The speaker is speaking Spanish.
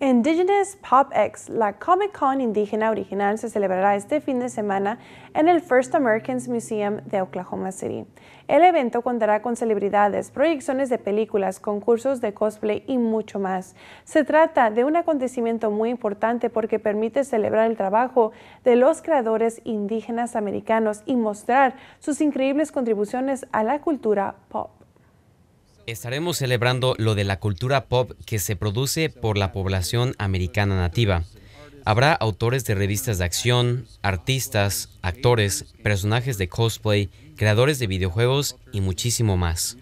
Indigenous Pop X, la Comic Con indígena original, se celebrará este fin de semana en el First Americans Museum de Oklahoma City. El evento contará con celebridades, proyecciones de películas, concursos de cosplay y mucho más. Se trata de un acontecimiento muy importante porque permite celebrar el trabajo de los creadores indígenas americanos y mostrar sus increíbles contribuciones a la cultura pop. Estaremos celebrando lo de la cultura pop que se produce por la población americana nativa. Habrá autores de revistas de acción, artistas, actores, personajes de cosplay, creadores de videojuegos y muchísimo más.